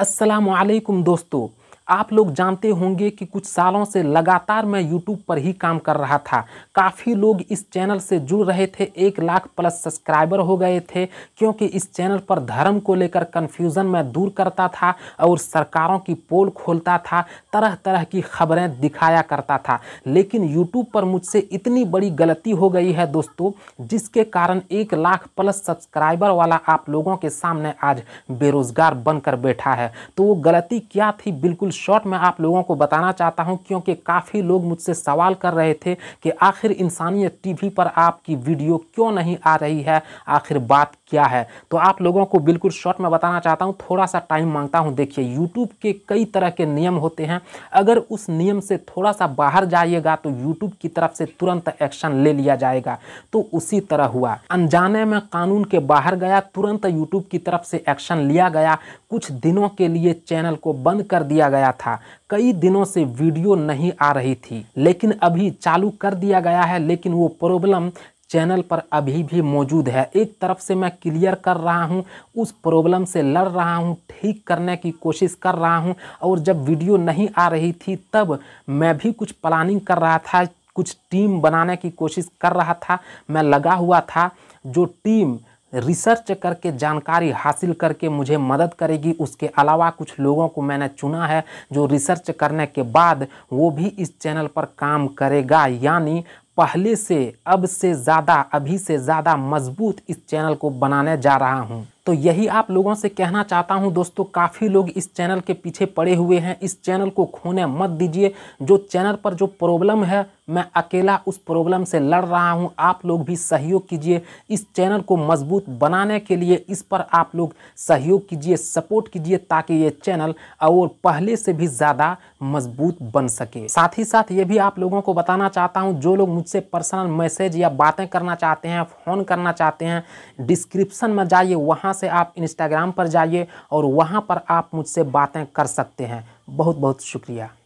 السلام عليكم دوستو आप लोग जानते होंगे कि कुछ सालों से लगातार मैं यूट्यूब पर ही काम कर रहा था काफ़ी लोग इस चैनल से जुड़ रहे थे एक लाख प्लस सब्सक्राइबर हो गए थे क्योंकि इस चैनल पर धर्म को लेकर कन्फ्यूज़न मैं दूर करता था और सरकारों की पोल खोलता था तरह तरह की खबरें दिखाया करता था लेकिन यूट्यूब पर मुझसे इतनी बड़ी गलती हो गई है दोस्तों जिसके कारण एक लाख प्लस सब्सक्राइबर वाला आप लोगों के सामने आज बेरोज़गार बनकर बैठा है तो वो गलती क्या थी बिल्कुल शॉर्ट में आप लोगों को बताना चाहता हूं क्योंकि काफ़ी लोग मुझसे सवाल कर रहे थे कि आखिर इंसानियत टीवी पर आपकी वीडियो क्यों नहीं आ रही है आखिर बात क्या है तो आप लोगों को बिल्कुल शॉर्ट में बताना चाहता हूँ थोड़ा सा टाइम मांगता हूँ देखिए यूट्यूब के कई तरह के नियम होते हैं अगर उस नियम से थोड़ा सा बाहर जाइएगा तो यूट्यूब की तरफ से तुरंत एक्शन ले लिया जाएगा तो उसी तरह हुआ अनजाने में कानून के बाहर गया तुरंत यूट्यूब की तरफ से एक्शन लिया गया कुछ दिनों के लिए चैनल को बंद कर दिया गया गया था कई दिनों से वीडियो नहीं आ रही थी लेकिन अभी चालू कर दिया गया है लेकिन वो प्रॉब्लम चैनल पर अभी भी मौजूद है एक तरफ से मैं क्लियर कर रहा हूँ उस प्रॉब्लम से लड़ रहा हूँ ठीक करने की कोशिश कर रहा हूँ और जब वीडियो नहीं आ रही थी तब मैं भी कुछ प्लानिंग कर रहा था कुछ टीम बनाने की कोशिश कर रहा था मैं लगा हुआ था जो टीम रिसर्च करके जानकारी हासिल करके मुझे मदद करेगी उसके अलावा कुछ लोगों को मैंने चुना है जो रिसर्च करने के बाद वो भी इस चैनल पर काम करेगा यानी पहले से अब से ज़्यादा अभी से ज़्यादा मजबूत इस चैनल को बनाने जा रहा हूँ तो यही आप लोगों से कहना चाहता हूं दोस्तों काफ़ी लोग इस चैनल के पीछे पड़े हुए हैं इस चैनल को खोने मत दीजिए जो चैनल पर जो प्रॉब्लम है मैं अकेला उस प्रॉब्लम से लड़ रहा हूं आप लोग भी सहयोग कीजिए इस चैनल को मजबूत बनाने के लिए इस पर आप लोग सहयोग कीजिए सपोर्ट कीजिए ताकि ये चैनल और पहले से भी ज़्यादा मजबूत बन सके साथ ही साथ ये भी आप लोगों को बताना चाहता हूँ जो लोग मुझ मुझसे पर्सनल मैसेज या बातें करना चाहते हैं फ़ोन करना चाहते हैं डिस्क्रिप्सन में जाइए वहाँ से आप इंस्टाग्राम पर जाइए और वहाँ पर आप मुझसे बातें कर सकते हैं बहुत बहुत शुक्रिया